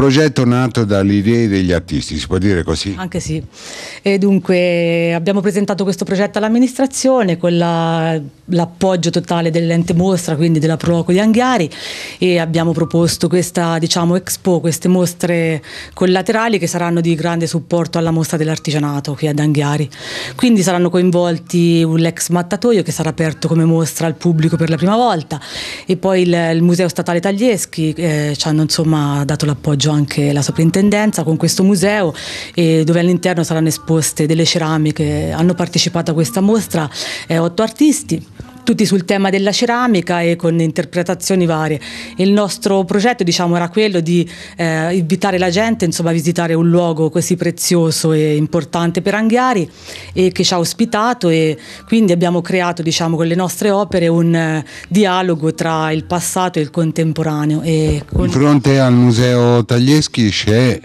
progetto nato dall'idea degli artisti, si può dire così? Anche sì. E dunque abbiamo presentato questo progetto all'amministrazione con la, l'appoggio totale dell'ente mostra, quindi della Proco di Anghiari e abbiamo proposto questa diciamo, expo, queste mostre collaterali che saranno di grande supporto alla mostra dell'artigianato qui ad Anghiari. Quindi saranno coinvolti l'ex mattatoio che sarà aperto come mostra al pubblico per la prima volta e poi il, il Museo Statale Taglieschi eh, ci hanno insomma dato l'appoggio coinvolto anche la soprintendenza con questo museo dove all'interno saranno esposte delle ceramiche. Hanno partecipato a questa mostra eh, otto artisti dibattuti sul tema della ceramica e con interpretazioni varie. Il nostro progetto diciamo, era quello di eh, invitare la gente insomma, a visitare un luogo così prezioso e importante per Anghiari e che ci ha ospitato e quindi abbiamo creato diciamo, con le nostre opere un eh, dialogo tra il passato e il contemporaneo. E con... Di fronte al museo Taglieschi c'è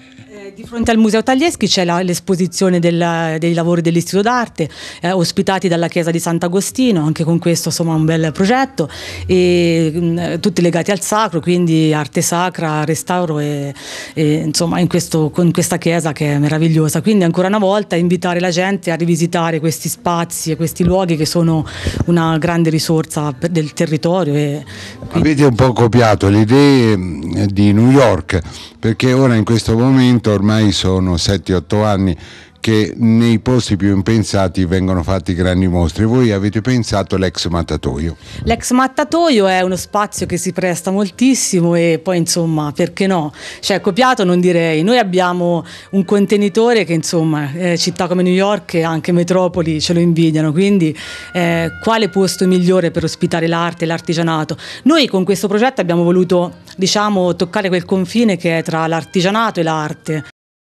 di fronte al Museo Taglieschi c'è l'esposizione dei lavori dell'Istituto d'Arte, eh, ospitati dalla Chiesa di Sant'Agostino, anche con questo insomma un bel progetto, e, mh, mm, tutti legati al sacro, quindi arte sacra, restauro e, e insomma in, questo, in, questa chiesa che è meravigliosa. Quindi ancora una volta invitare la gente a rivisitare questi spazi e questi luoghi che sono una grande risorsa del territorio. E, quindi... Avete un po' copiato le idee mm, di New York, perché ora in questo momento ormai ormai sono 7-8 anni che nei posti più impensati vengono fatti grandi mostri. Voi avete pensato l'ex mattatoio? L'ex mattatoio è uno spazio che si presta moltissimo e poi insomma perché no? Cioè copiato non direi, noi abbiamo un contenitore che insomma eh, città come New York e anche metropoli ce lo invidiano, quindi eh, quale posto migliore per ospitare l'arte e l'artigianato? Noi con questo progetto abbiamo voluto diciamo toccare quel confine che è tra l'artigianato e l'arte.